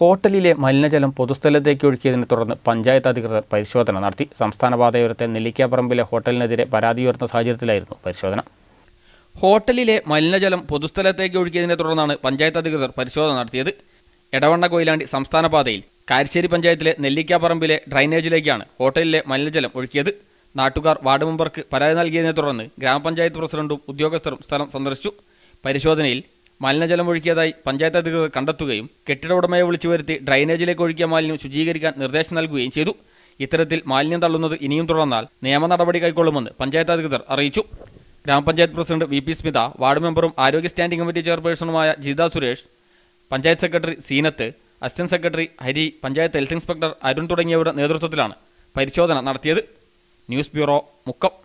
ഹോട്ടലിലെ മലിനജലം പൊതുസ്ഥലത്തേക്ക് ഒഴുക്കിയതിനെ തുടർന്ന് പഞ്ചായത്ത് അധികൃതർ പരിശോധന നടത്തി സംസ്ഥാന പാതയോരത്തെ നെല്ലിക്കാപ്പറമ്പിലെ ഹോട്ടലിനെതിരെ പരാതി ഉയർന്ന സാഹചര്യത്തിലായിരുന്നു പരിശോധന ഹോട്ടലിലെ മലിനജലം പൊതുസ്ഥലത്തേക്ക് ഒഴുക്കിയതിനെ തുടർന്നാണ് പഞ്ചായത്ത് അധികൃതർ പരിശോധന നടത്തിയത് എടവണ്ണ കൊയിലാണ്ടി സംസ്ഥാന പാതയിൽ കാരിശ്ശേരി പഞ്ചായത്തിലെ നെല്ലിക്കാപ്പറമ്പിലെ ഡ്രൈനേജിലേക്കാണ് ഹോട്ടലിലെ മലിനജലം ഒഴുക്കിയത് നാട്ടുകാർ വാർഡ് മെമ്പർക്ക് പരാതി നൽകിയതിനെ തുടർന്ന് ഗ്രാമപഞ്ചായത്ത് പ്രസിഡന്റും ഉദ്യോഗസ്ഥരും സ്ഥലം സന്ദർശിച്ചു പരിശോധനയിൽ മലിനജലം ഒഴുക്കിയതായി പഞ്ചായത്ത് അധികൃതർ കണ്ടെത്തുകയും കെട്ടിട ഉടമയെ വിളിച്ചു വരുത്തി ഡ്രൈനേജിലേക്ക് ഒഴുക്കിയ മാലിന്യം ശുചീകരിക്കാൻ നിർദ്ദേശം നൽകുകയും ചെയ്തു ഇത്തരത്തിൽ മാലിന്യം തള്ളുന്നത് ഇനിയും തുടർന്നാൽ നിയമ നടപടി കൈക്കൊള്ളുമെന്ന് പഞ്ചായത്ത് അധികൃതർ അറിയിച്ചു ഗ്രാമപഞ്ചായത്ത് president V P Smitha ward മെമ്പറും ആരോഗ്യ സ്റ്റാൻഡിംഗ് കമ്മിറ്റി ചെയർപേഴ്സണുമായ Jitha Suresh panchayat secretary Seenath assistant secretary Hari panchayat health inspector Arun തുടങ്ങിയവരുടെ നേതൃത്വത്തിലാണ് പരിശോധന നടത്തിയത് ന്യൂസ് ബ്യൂറോ മുക്കം